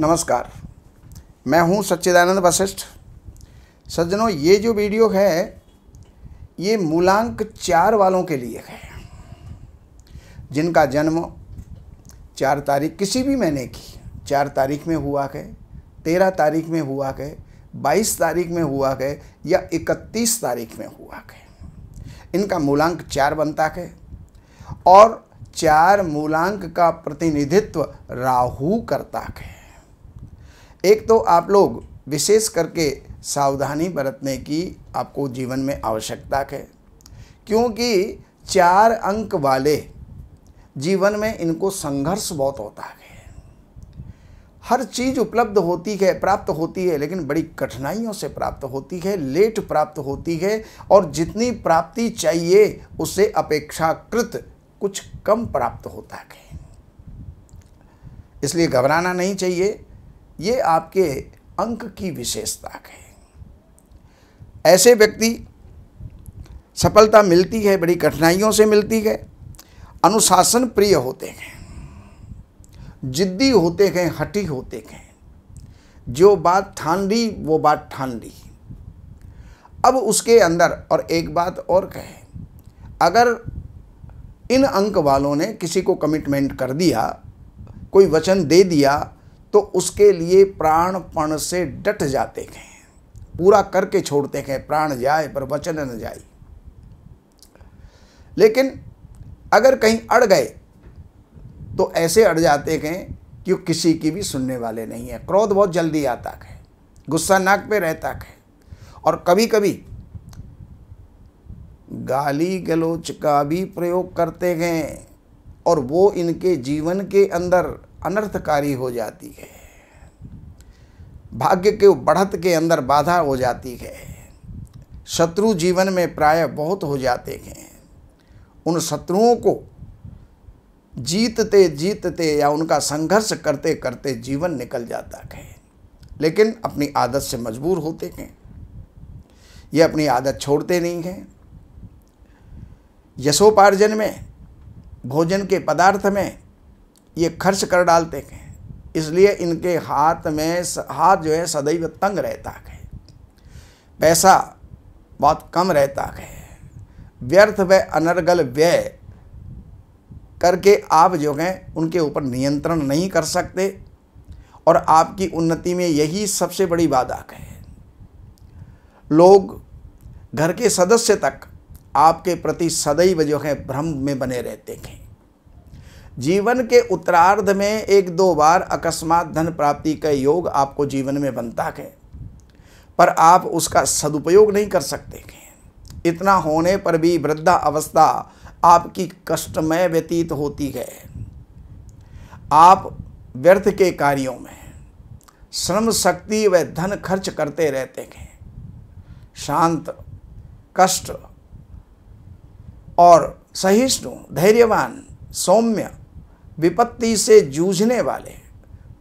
नमस्कार मैं हूं सच्चिदानंद वशिष्ठ सज्जनों ये जो वीडियो है ये मूलांक चार वालों के लिए है जिनका जन्म चार तारीख किसी भी महीने की चार तारीख में हुआ है तेरह तारीख में हुआ है बाईस तारीख में हुआ है या इकतीस तारीख में हुआ है इनका मूलांक चार बनता है और चार मूलांक का प्रतिनिधित्व राहु करता है एक तो आप लोग विशेष करके सावधानी बरतने की आपको जीवन में आवश्यकता है क्योंकि चार अंक वाले जीवन में इनको संघर्ष बहुत होता है हर चीज़ उपलब्ध होती है प्राप्त होती है लेकिन बड़ी कठिनाइयों से प्राप्त होती है लेट प्राप्त होती है और जितनी प्राप्ति चाहिए उससे अपेक्षाकृत कुछ कम प्राप्त होता है इसलिए घबराना नहीं चाहिए ये आपके अंक की विशेषता है ऐसे व्यक्ति सफलता मिलती है बड़ी कठिनाइयों से मिलती है अनुशासन प्रिय होते हैं जिद्दी होते हैं हटी होते हैं जो बात ठान ली वो बात ठान ली अब उसके अंदर और एक बात और कहे अगर इन अंक वालों ने किसी को कमिटमेंट कर दिया कोई वचन दे दिया तो उसके लिए प्राणपण से डट जाते हैं पूरा करके छोड़ते हैं प्राण जाए पर वचन न जाए लेकिन अगर कहीं अड़ गए तो ऐसे अड़ जाते हैं कि किसी की भी सुनने वाले नहीं है क्रोध बहुत जल्दी आता है गुस्सा नाक पे रहता है और कभी कभी गाली गलोच का भी प्रयोग करते हैं और वो इनके जीवन के अंदर अनर्थकारी हो जाती है भाग्य के बढ़त के अंदर बाधा हो जाती है शत्रु जीवन में प्राय बहुत हो जाते हैं उन शत्रुओं को जीतते जीतते या उनका संघर्ष करते करते जीवन निकल जाता है लेकिन अपनी आदत से मजबूर होते हैं ये अपनी आदत छोड़ते नहीं हैं यशोपार्जन में भोजन के पदार्थ में ये खर्च कर डालते हैं इसलिए इनके हाथ में हाथ जो है सदैव तंग रहता है पैसा बहुत कम रहता है व्यर्थ व अनर्गल व्यय करके आप जो हैं उनके ऊपर नियंत्रण नहीं कर सकते और आपकी उन्नति में यही सबसे बड़ी बाधा है लोग घर के सदस्य तक आपके प्रति सदैव जो है भ्रम में बने रहते हैं जीवन के उत्तरार्ध में एक दो बार अकस्मात धन प्राप्ति का योग आपको जीवन में बनता है पर आप उसका सदुपयोग नहीं कर सकते इतना होने पर भी वृद्धा अवस्था आपकी कष्टमय व्यतीत होती है आप व्यर्थ के कार्यों में श्रम शक्ति व धन खर्च करते रहते हैं शांत कष्ट और सहिष्णु धैर्यवान सौम्य विपत्ति से जूझने वाले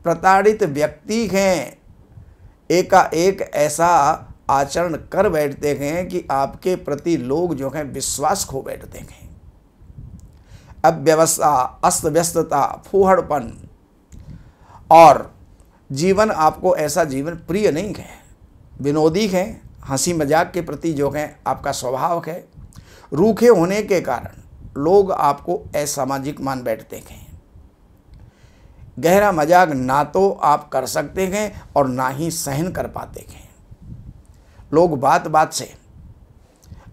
प्रताड़ित व्यक्ति हैं एकाएक ऐसा आचरण कर बैठते हैं कि आपके प्रति लोग जो हैं विश्वास खो बैठते हैं अव्यवस्था अस्त व्यस्तता फूहड़पन और जीवन आपको ऐसा जीवन प्रिय नहीं है विनोदी हैं हंसी मजाक के प्रति जो हैं आपका स्वभाव है रूखे होने के कारण लोग आपको असामाजिक मान बैठते हैं गहरा मजाक ना तो आप कर सकते हैं और ना ही सहन कर पाते हैं लोग बात बात से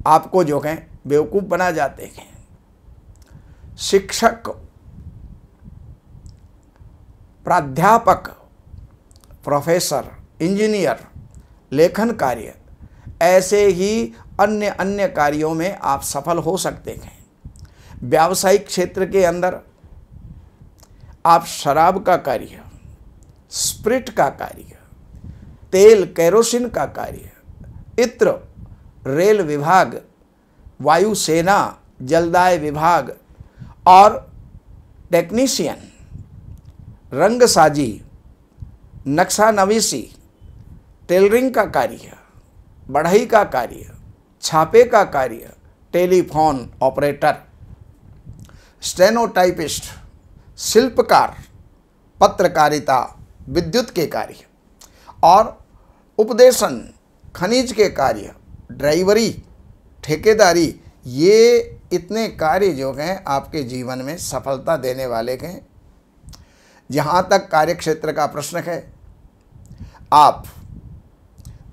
आपको जो है बेवकूफ़ बना जाते हैं शिक्षक प्राध्यापक प्रोफेसर इंजीनियर लेखन कार्य ऐसे ही अन्य अन्य कार्यों में आप सफल हो सकते हैं व्यावसायिक क्षेत्र के अंदर आप शराब का कार्य स्प्रिट का कार्य तेल कैरोसिन का कार्य इत्र रेल विभाग वायुसेना जलदाय विभाग और टेक्नीशियन रंगसाजी नक्शा नवीसी टेलरिंग का कार्य बढ़ई का कार्य छापे का कार्य टेलीफोन ऑपरेटर स्टेनोटाइपिस्ट शिल्पकार पत्रकारिता विद्युत के कार्य और उपदेशन खनिज के कार्य ड्राइवरी ठेकेदारी ये इतने कार्य जो हैं आपके जीवन में सफलता देने वाले हैं जहाँ तक कार्यक्षेत्र का प्रश्न है आप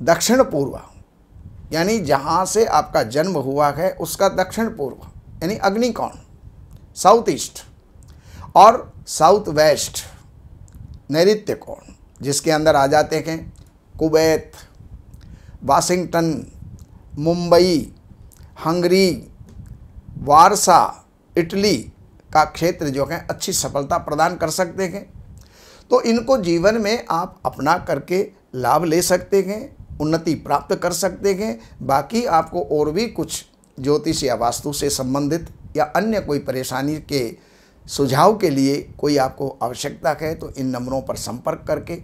दक्षिण पूर्व यानी जहाँ से आपका जन्म हुआ है उसका दक्षिण पूर्व यानी अग्निकोण साउथ ईस्ट और साउथ वेस्ट नैत्य कोण जिसके अंदर आ जाते हैं Kuwait Washington Mumbai Hungary Warsaw Italy का क्षेत्र जो है अच्छी सफलता प्रदान कर सकते हैं तो इनको जीवन में आप अपना करके लाभ ले सकते हैं उन्नति प्राप्त कर सकते हैं बाकी आपको और भी कुछ ज्योतिष या वास्तु से संबंधित या अन्य कोई परेशानी के सुझाव के लिए कोई आपको आवश्यकता है तो इन नंबरों पर संपर्क करके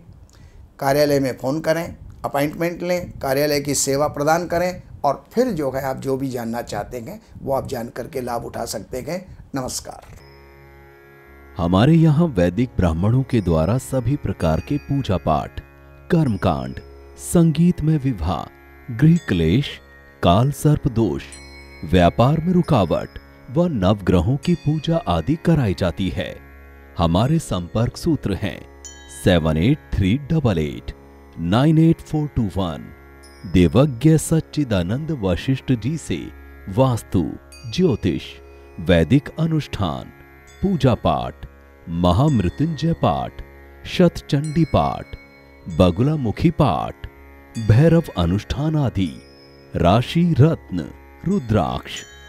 कार्यालय में फ़ोन करें अपॉइंटमेंट लें कार्यालय की सेवा प्रदान करें और फिर जो है आप जो भी जानना चाहते हैं वो आप जान करके लाभ उठा सकते हैं नमस्कार हमारे यहाँ वैदिक ब्राह्मणों के द्वारा सभी प्रकार के पूजा पाठ कर्म कांड संगीत में विवाह गृह क्लेश काल सर्प दोष व्यापार में रुकावट व नवग्रहों की पूजा आदि कराई जाती है हमारे संपर्क सूत्र हैं seven eight three double eight nine eight four two one देवज्ञ सच्चिदानंद वशिष्ठ जी से वास्तु ज्योतिष वैदिक अनुष्ठान पूजा पाठ महामृत्युंजय पाठ शतचंडी पाठ बगुलामुखी पाठ भैरव अनुष्ठान आदि राशि रत्न रुद्राक्ष